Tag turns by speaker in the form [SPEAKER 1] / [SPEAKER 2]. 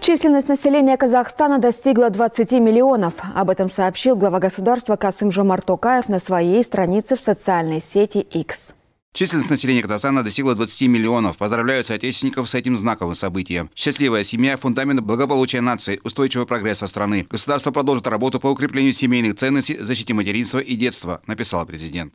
[SPEAKER 1] Численность населения Казахстана достигла 20 миллионов. Об этом сообщил глава государства Касым Жомар Токаев на своей странице в социальной сети X.
[SPEAKER 2] Численность населения Казахстана достигла 20 миллионов. Поздравляю соотечественников с этим знаковым событием. Счастливая семья – фундамент благополучия нации, устойчивого прогресса страны. Государство продолжит работу по укреплению семейных ценностей, защите материнства и детства, написал президент.